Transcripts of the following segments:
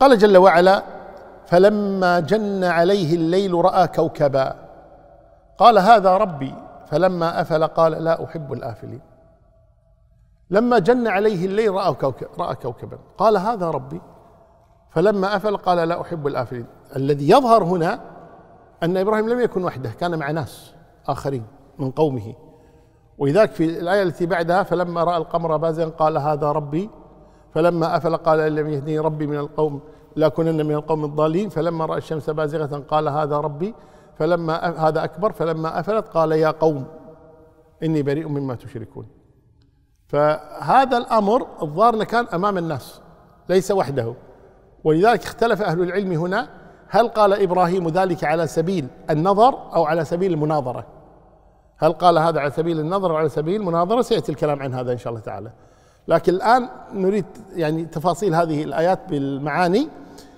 قال جل وعلا فلما جن عليه الليل راى كوكبا قال هذا ربي فلما افل قال لا احب الافلين لما جن عليه الليل راى كوكب راى كوكبا قال هذا ربي فلما افل قال لا احب الافلين الذي يظهر هنا ان ابراهيم لم يكن وحده كان مع ناس اخرين من قومه ولذلك في الايه التي بعدها فلما راى القمر بازغا قال هذا ربي فلما أفل قال إن لم يهدني ربي من القوم لأكونن من القوم الضالين فلما رأى الشمس بازغة قال هذا ربي فلما هذا أكبر فلما أفلت قال يا قوم إني بريء مما تشركون فهذا الأمر الظاهر كان أمام الناس ليس وحده ولذلك اختلف أهل العلم هنا هل قال إبراهيم ذلك على سبيل النظر أو على سبيل المناظرة هل قال هذا على سبيل النظر أو على سبيل المناظرة سيأتي الكلام عن هذا إن شاء الله تعالى لكن الآن نريد يعني تفاصيل هذه الآيات بالمعاني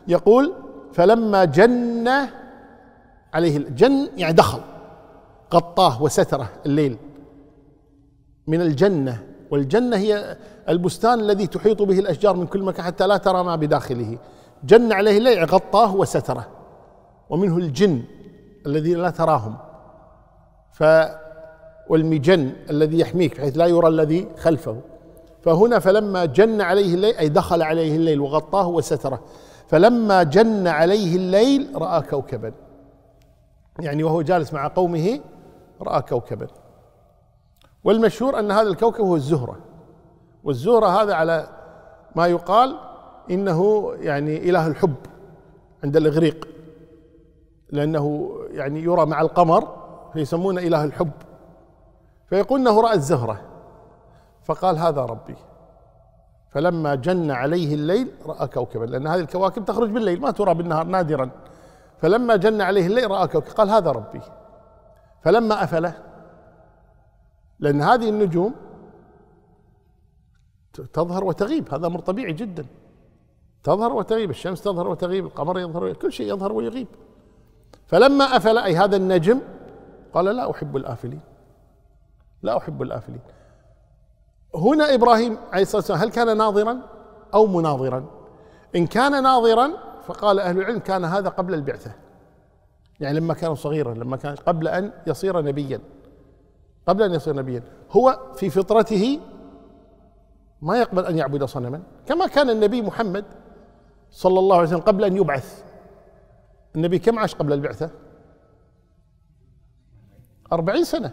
يقول فلما جن عليه الجن يعني دخل غطاه وستره الليل من الجنة والجنة هي البستان الذي تحيط به الأشجار من كل مكان حتى لا ترى ما بداخله جن عليه الليل غطاه وستره ومنه الجن الذين لا تراهم ف والمجن الذي يحميك بحيث لا يرى الذي خلفه فهنا فلما جن عليه الليل أي دخل عليه الليل وغطاه وستره فلما جن عليه الليل رأى كوكبا يعني وهو جالس مع قومه رأى كوكبا والمشهور أن هذا الكوكب هو الزهرة والزهرة هذا على ما يقال إنه يعني إله الحب عند الإغريق لأنه يعني يرى مع القمر فيسمونه إله الحب فيقول أنه رأى الزهرة فقال هذا ربي فلما جن عليه الليل رأى كوكبا لأن هذه الكواكب تخرج بالليل ما ترى بالنهار نادرا فلما جن عليه الليل رأى كوكبا قال هذا ربي فلما أفل لأن هذه النجوم تظهر وتغيب هذا أمر طبيعي جدا تظهر وتغيب الشمس تظهر وتغيب القمر يظهر ويغيب. كل شيء يظهر ويغيب فلما أفل أي هذا النجم قال لا أحب الآفلين لا أحب الآفلين هنا ابراهيم عليه الصلاه والسلام هل كان ناظرا او مناظرا؟ ان كان ناظرا فقال اهل العلم كان هذا قبل البعثه. يعني لما كان صغيرا لما كان قبل ان يصير نبيا. قبل ان يصير نبيا، هو في فطرته ما يقبل ان يعبد صنما كما كان النبي محمد صلى الله عليه وسلم قبل ان يبعث. النبي كم عاش قبل البعثه؟ أربعين سنة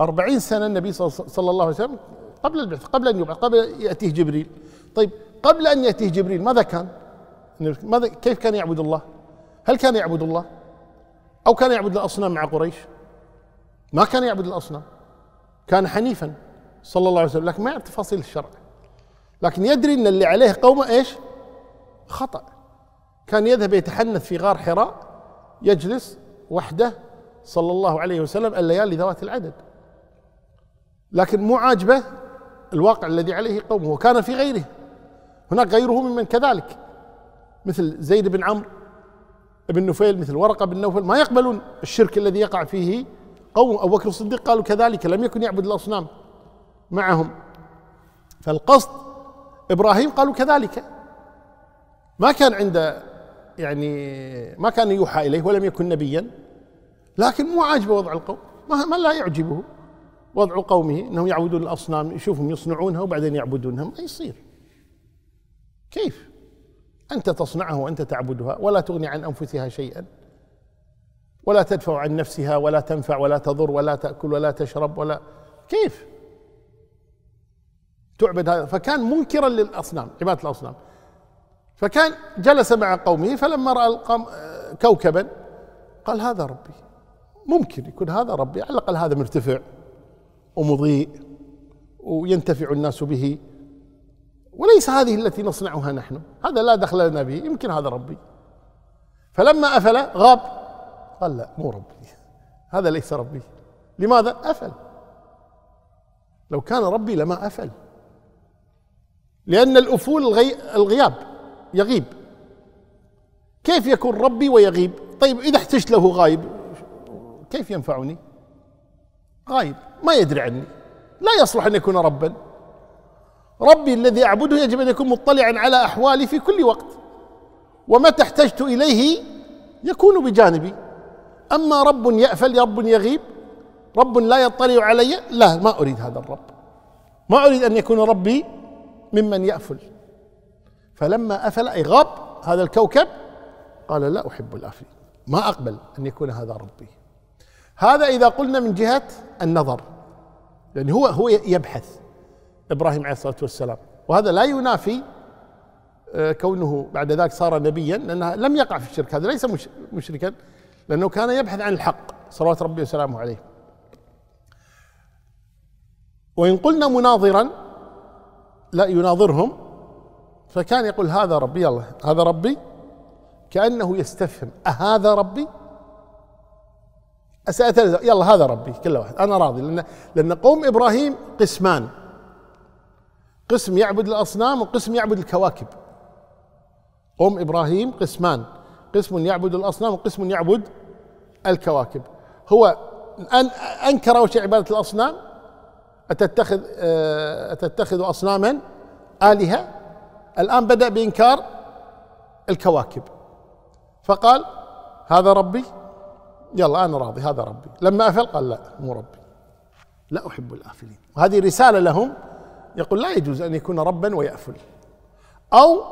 أربعين سنة النبي صلى الله عليه وسلم قبل البعث قبل أن يبعث قبل يأتيه جبريل طيب قبل أن يأتيه جبريل ماذا كان ماذا كيف كان يعبد الله هل كان يعبد الله أو كان يعبد الأصنام مع قريش ما كان يعبد الأصنام كان حنيفا صلى الله عليه وسلم لكن ما يعرف تفاصيل الشرع لكن يدري أن اللي عليه قومه إيش خطأ كان يذهب يتحنث في غار حراء يجلس وحده صلى الله عليه وسلم الليالي ذوات العدد لكن مو عاجبه الواقع الذي عليه قومه وكان في غيره هناك غيره ممن كذلك مثل زيد بن عمرو بن نفيل مثل ورقه بن نوفل ما يقبلون الشرك الذي يقع فيه قوم ابو بكر الصديق قالوا كذلك لم يكن يعبد الاصنام معهم فالقصد ابراهيم قالوا كذلك ما كان عنده يعني ما كان يوحى اليه ولم يكن نبيا لكن مو عاجبه وضع القوم ما لا يعجبه وضع قومه انهم يعبدون الاصنام يشوفهم يصنعونها وبعدين يعبدونها ما يصير كيف انت تصنعها وانت تعبدها ولا تغني عن انفسها شيئا ولا تدفع عن نفسها ولا تنفع ولا تضر ولا تاكل ولا تشرب ولا كيف تعبد هذا فكان منكرا للاصنام عباده الاصنام فكان جلس مع قومه فلما راى القوم آه، كوكبا قال هذا ربي ممكن يكون هذا ربي على الاقل هذا مرتفع ومضيء وينتفع الناس به وليس هذه التي نصنعها نحن هذا لا دخل لنا به يمكن هذا ربي فلما أفل غاب قال لا مو ربي هذا ليس ربي لماذا أفل لو كان ربي لما أفل لأن الأفول الغي... الغياب يغيب كيف يكون ربي ويغيب طيب إذا احتجت له غايب كيف ينفعني غايب ما يدري عني لا يصلح أن يكون ربا ربي الذي أعبده يجب أن يكون مطلعا على أحوالي في كل وقت ومتى احتجت إليه يكون بجانبي أما رب يأفل رب يغيب رب لا يطلع علي لا ما أريد هذا الرب ما أريد أن يكون ربي ممن يأفل فلما أفل أي غاب هذا الكوكب قال لا أحب الآفلين ما أقبل أن يكون هذا ربي هذا إذا قلنا من جهة النظر يعني هو هو يبحث ابراهيم عليه الصلاه والسلام وهذا لا ينافي آه، كونه بعد ذلك صار نبيا لانه لم يقع في الشرك هذا ليس مشركا لانه كان يبحث عن الحق صلوات ربي وسلامه عليه وان قلنا مناظرا لا يناظرهم فكان يقول هذا ربي الله هذا ربي كانه يستفهم اهذا ربي سأتلزم يلا هذا ربي كل واحد أنا راضي لأن لأن قوم إبراهيم قسمان قسم يعبد الأصنام وقسم يعبد الكواكب قوم إبراهيم قسمان قسم يعبد الأصنام وقسم يعبد الكواكب هو أن أنكر وش عبادة الأصنام أتتخذ آه، أتتخذ أصناما آلهة الآن بدأ بإنكار الكواكب فقال هذا ربي يلا انا راضي هذا ربي لما افل قال لا مو ربي لا احب الافلين وهذه رساله لهم يقول لا يجوز ان يكون ربا ويافل او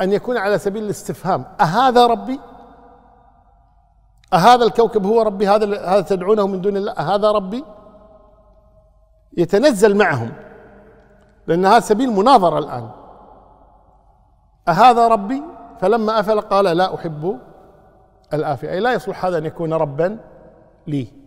ان يكون على سبيل الاستفهام اهذا ربي أهذا الكوكب هو ربي هذا هذا تدعونه من دون الله أهذا ربي يتنزل معهم لأن هذا سبيل مناظرة الآن أهذا ربي فلما أفل قال لا أحب الآفئة أي لا يصلح هذا أن يكون ربا لي